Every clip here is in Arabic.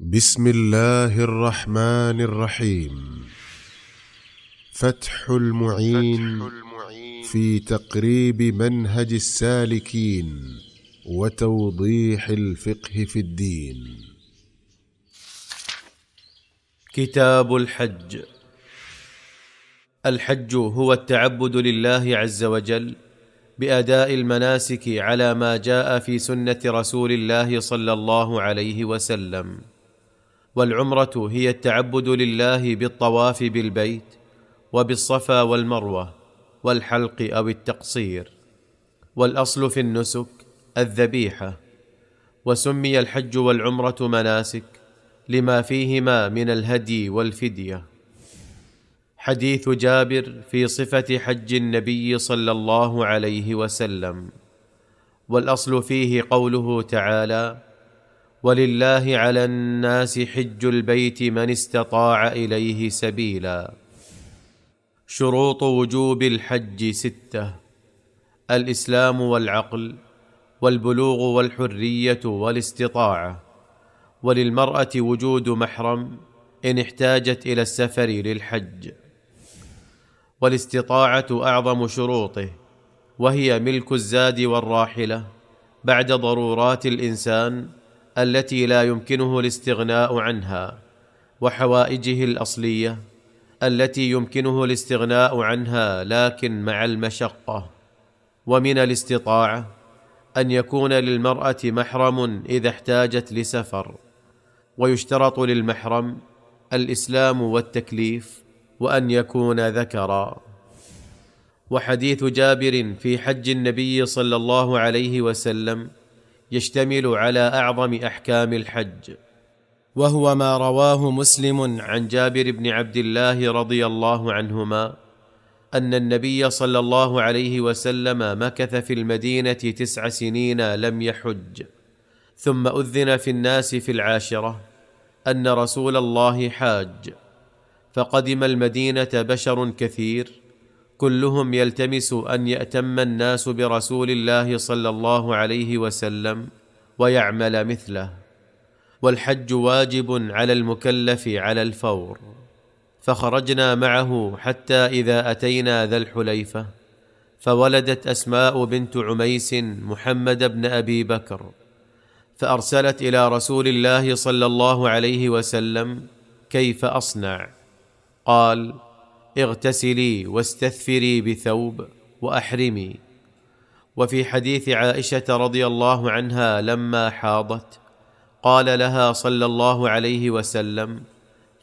بسم الله الرحمن الرحيم فتح المعين, في تقريب منهج السالكين وتوضيح الفقه في الدين كتاب الحج الحج هو التعبد لله عز وجل باداء المناسك على ما جاء في سنه رسول الله صلى الله عليه وسلم والعمره هي التعبد لله بالطواف بالبيت وبالصفا والمروه والحلق او التقصير والاصل في النسك الذبيحه وسمي الحج والعمره مناسك لما فيهما من الهدي والفديه حديث جابر في صفه حج النبي صلى الله عليه وسلم والاصل فيه قوله تعالى ولله على الناس حج البيت من استطاع اليه سبيلا شروط وجوب الحج سته الاسلام والعقل والبلوغ والحريه والاستطاعه وللمراه وجود محرم ان احتاجت الى السفر للحج والاستطاعه اعظم شروطه وهي ملك الزاد والراحله بعد ضرورات الانسان التي لا يمكنه الاستغناء عنها وحوائجه الاصليه التي يمكنه الاستغناء عنها لكن مع المشقه ومن الاستطاعه ان يكون للمراه محرم اذا احتاجت لسفر ويشترط للمحرم الاسلام والتكليف وان يكون ذكرا وحديث جابر في حج النبي صلى الله عليه وسلم يشتمل على اعظم احكام الحج وهو ما رواه مسلم عن جابر بن عبد الله رضي الله عنهما ان النبي صلى الله عليه وسلم مكث في المدينه تسع سنين لم يحج ثم اذن في الناس في العاشره ان رسول الله حاج فقدم المدينه بشر كثير كلهم يلتمس ان ياتم الناس برسول الله صلى الله عليه وسلم ويعمل مثله والحج واجب على المكلف على الفور فخرجنا معه حتى اذا اتينا ذا الحليفه فولدت اسماء بنت عميس محمد بن ابي بكر فارسلت الى رسول الله صلى الله عليه وسلم كيف اصنع قال اغتسلي واستثفري بثوب واحرمي وفي حديث عائشه رضي الله عنها لما حاضت قال لها صلى الله عليه وسلم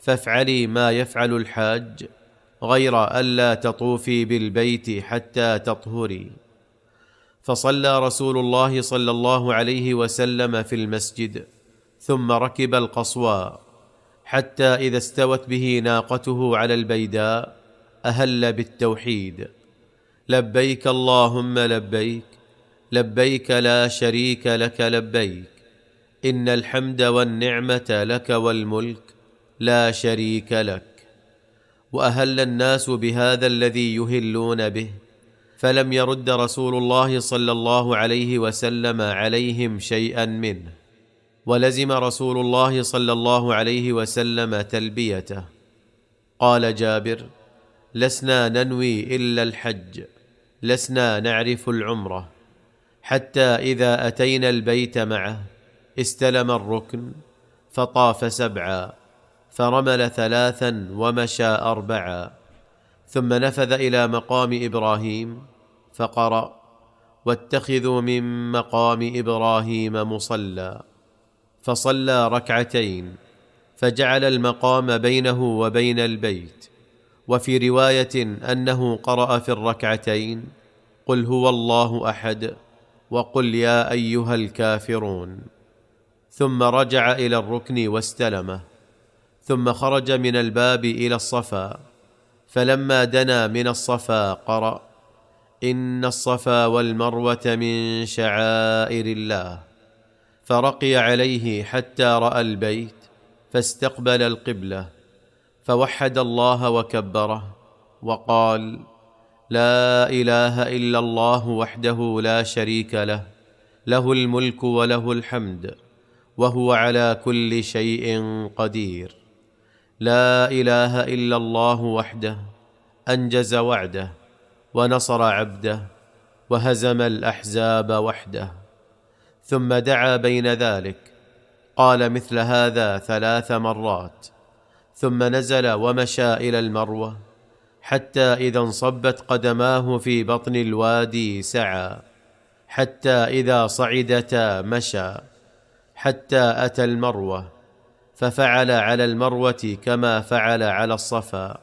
فافعلي ما يفعل الحاج غير الا تطوفي بالبيت حتى تطهري فصلى رسول الله صلى الله عليه وسلم في المسجد ثم ركب القصوى حتى اذا استوت به ناقته على البيداء اهل بالتوحيد لبيك اللهم لبيك لبيك لا شريك لك لبيك ان الحمد والنعمه لك والملك لا شريك لك واهل الناس بهذا الذي يهلون به فلم يرد رسول الله صلى الله عليه وسلم عليهم شيئا منه ولزم رسول الله صلى الله عليه وسلم تلبيته قال جابر لسنا ننوي الا الحج لسنا نعرف العمره حتى اذا اتينا البيت معه استلم الركن فطاف سبعا فرمل ثلاثا ومشى اربعا ثم نفذ الى مقام ابراهيم فقرا واتخذوا من مقام ابراهيم مصلى فصلى ركعتين فجعل المقام بينه وبين البيت وفي روايه انه قرا في الركعتين قل هو الله احد وقل يا ايها الكافرون ثم رجع الى الركن واستلمه ثم خرج من الباب الى الصفا فلما دنا من الصفا قرا ان الصفا والمروه من شعائر الله فرقي عليه حتى راى البيت فاستقبل القبله فوحد الله وكبره وقال لا اله الا الله وحده لا شريك له له الملك وله الحمد وهو على كل شيء قدير لا اله الا الله وحده انجز وعده ونصر عبده وهزم الاحزاب وحده ثم دعا بين ذلك قال مثل هذا ثلاث مرات ثم نزل ومشى الى المروه حتى اذا انصبت قدماه في بطن الوادي سعى حتى اذا صعدتا مشى حتى اتى المروه ففعل على المروه كما فعل على الصفا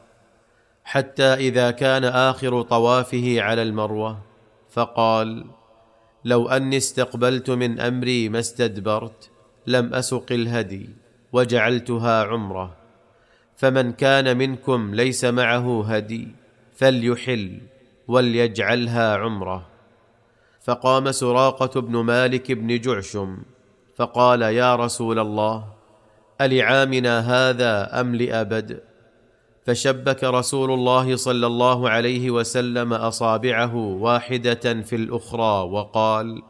حتى اذا كان اخر طوافه على المروه فقال لو اني استقبلت من امري ما استدبرت لم اسق الهدي وجعلتها عمره فمن كان منكم ليس معه هدي فليحل وليجعلها عمره فقام سراقه بن مالك بن جعشم فقال يا رسول الله العامنا هذا ام لابد فشبك رسول الله صلى الله عليه وسلم اصابعه واحده في الاخرى وقال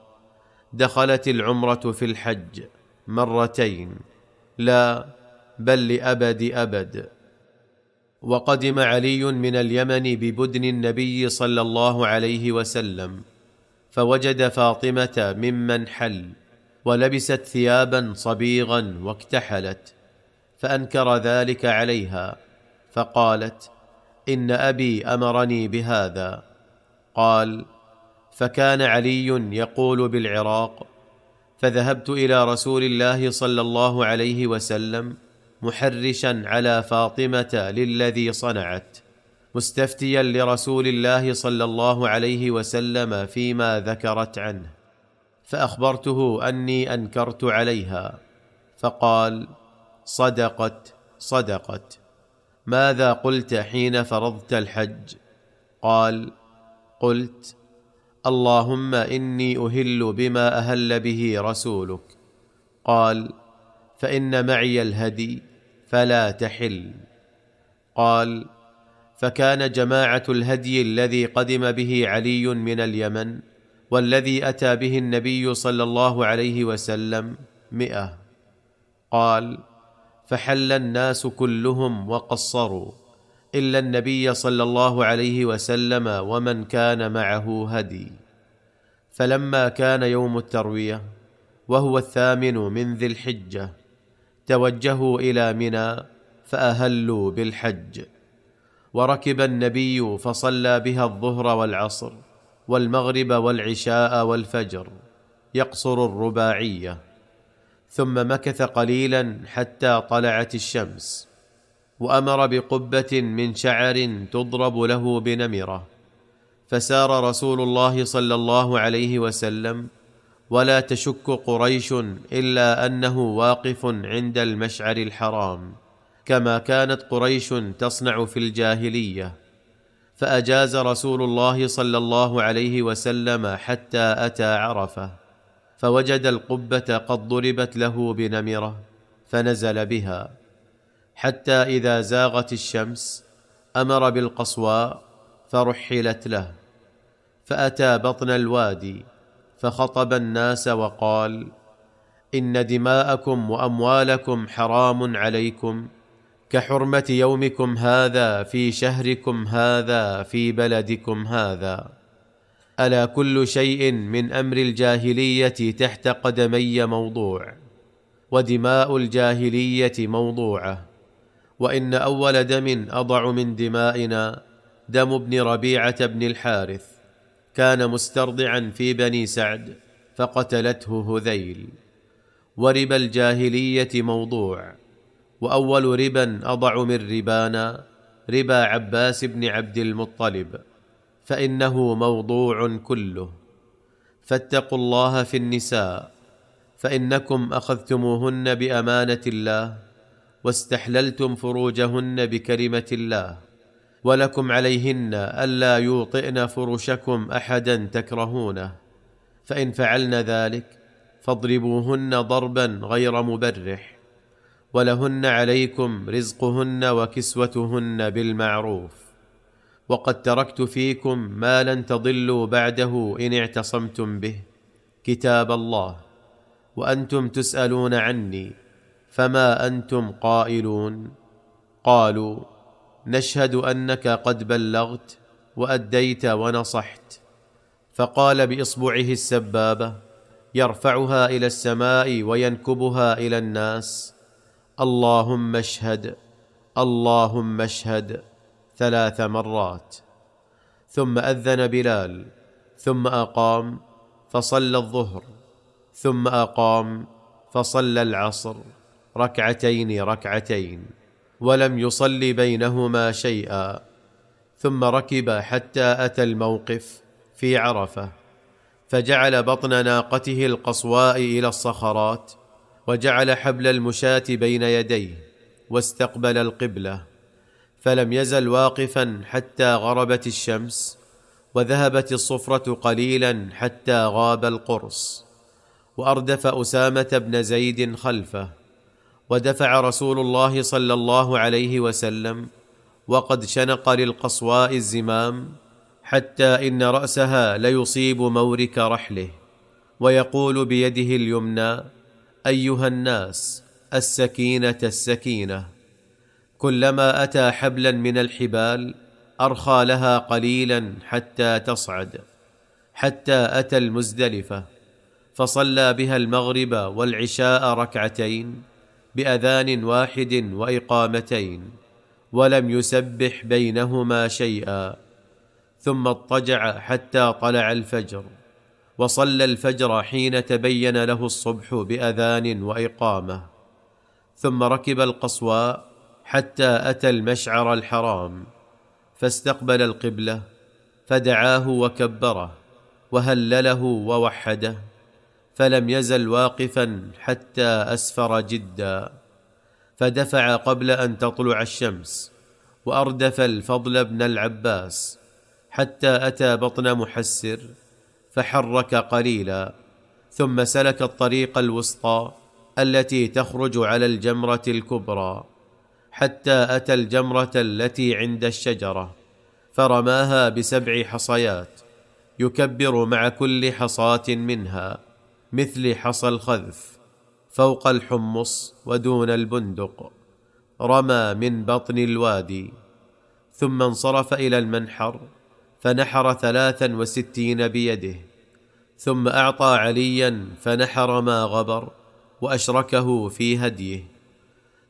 دخلت العمره في الحج مرتين لا بل لابد ابد وقدم علي من اليمن ببدن النبي صلى الله عليه وسلم فوجد فاطمه ممن حل ولبست ثيابا صبيغا واكتحلت فانكر ذلك عليها فقالت ان ابي امرني بهذا قال فكان علي يقول بالعراق فذهبت الى رسول الله صلى الله عليه وسلم محرشا على فاطمه للذي صنعت مستفتيا لرسول الله صلى الله عليه وسلم فيما ذكرت عنه فاخبرته اني انكرت عليها فقال صدقت صدقت ماذا قلت حين فرضت الحج قال قلت اللهم اني اهل بما اهل به رسولك قال فان معي الهدي فلا تحل قال فكان جماعه الهدي الذي قدم به علي من اليمن والذي اتى به النبي صلى الله عليه وسلم مئه قال فحل الناس كلهم وقصروا الا النبي صلى الله عليه وسلم ومن كان معه هدي فلما كان يوم الترويه وهو الثامن من ذي الحجه توجهوا الى منى فاهلوا بالحج وركب النبي فصلى بها الظهر والعصر والمغرب والعشاء والفجر يقصر الرباعيه ثم مكث قليلا حتى طلعت الشمس وامر بقبه من شعر تضرب له بنمره فسار رسول الله صلى الله عليه وسلم ولا تشك قريش الا انه واقف عند المشعر الحرام كما كانت قريش تصنع في الجاهليه فاجاز رسول الله صلى الله عليه وسلم حتى اتى عرفه فوجد القبه قد ضربت له بنمره فنزل بها حتى اذا زاغت الشمس امر بالقصواء فرحلت له فاتى بطن الوادي فخطب الناس وقال ان دماءكم واموالكم حرام عليكم كحرمه يومكم هذا في شهركم هذا في بلدكم هذا الا كل شيء من امر الجاهليه تحت قدمي موضوع ودماء الجاهليه موضوعه وان اول دم اضع من دمائنا دم ابن ربيعه بن الحارث كان مسترضعا في بني سعد فقتلته هذيل وربا الجاهليه موضوع واول ربا اضع من ربانا ربا عباس بن عبد المطلب فانه موضوع كله فاتقوا الله في النساء فانكم اخذتموهن بامانه الله واستحللتم فروجهن بكلمه الله ولكم عليهن الا يوطئن فرشكم احدا تكرهونه فان فعلن ذلك فاضربوهن ضربا غير مبرح ولهن عليكم رزقهن وكسوتهن بالمعروف وقد تركت فيكم ما لن تضلوا بعده ان اعتصمتم به كتاب الله وانتم تسالون عني فما انتم قائلون قالوا نشهد انك قد بلغت واديت ونصحت فقال باصبعه السبابه يرفعها الى السماء وينكبها الى الناس اللهم اشهد اللهم اشهد ثلاث مرات ثم اذن بلال ثم اقام فصلى الظهر ثم اقام فصلى العصر ركعتين ركعتين ولم يصل بينهما شيئا ثم ركب حتى اتى الموقف في عرفه فجعل بطن ناقته القصواء الى الصخرات وجعل حبل المشاه بين يديه واستقبل القبله فلم يزل واقفا حتى غربت الشمس وذهبت الصفره قليلا حتى غاب القرص واردف اسامه بن زيد خلفه ودفع رسول الله صلى الله عليه وسلم وقد شنق للقصواء الزمام حتى ان راسها ليصيب مورك رحله ويقول بيده اليمنى ايها الناس السكينه السكينه كلما اتى حبلا من الحبال ارخى لها قليلا حتى تصعد حتى اتى المزدلفه فصلى بها المغرب والعشاء ركعتين باذان واحد واقامتين ولم يسبح بينهما شيئا ثم اضطجع حتى طلع الفجر وصلى الفجر حين تبين له الصبح باذان واقامه ثم ركب القصواء حتى اتى المشعر الحرام فاستقبل القبله فدعاه وكبره وهلله ووحده فلم يزل واقفا حتى اسفر جدا فدفع قبل ان تطلع الشمس واردف الفضل بن العباس حتى اتى بطن محسر فحرك قليلا ثم سلك الطريق الوسطى التي تخرج على الجمره الكبرى حتى اتى الجمره التي عند الشجره فرماها بسبع حصيات يكبر مع كل حصاه منها مثل حصى الخذف فوق الحمص ودون البندق رمى من بطن الوادي ثم انصرف الى المنحر فنحر ثلاثا وستين بيده ثم اعطى عليا فنحر ما غبر واشركه في هديه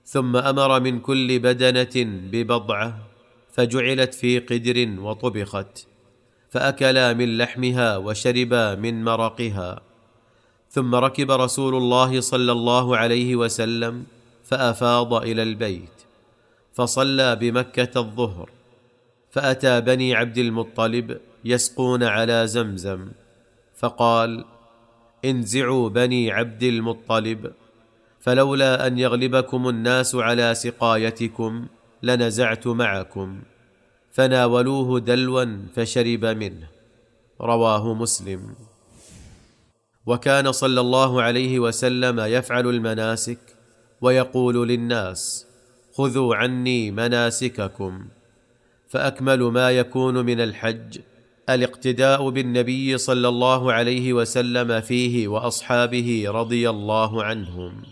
ثم امر من كل بدنه ببضعه فجعلت في قدر وطبخت فاكلا من لحمها وشربا من مرقها ثم ركب رسول الله صلى الله عليه وسلم فافاض الى البيت فصلى بمكه الظهر فاتى بني عبد المطلب يسقون على زمزم فقال انزعوا بني عبد المطلب فلولا ان يغلبكم الناس على سقايتكم لنزعت معكم فناولوه دلوا فشرب منه رواه مسلم وكان صلى الله عليه وسلم يفعل المناسك ويقول للناس خذوا عني مناسككم فاكمل ما يكون من الحج الاقتداء بالنبي صلى الله عليه وسلم فيه واصحابه رضي الله عنهم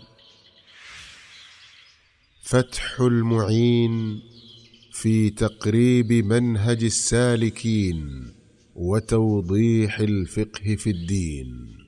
فتح المعين في تقريب منهج السالكين وتوضيح الفقه في الدين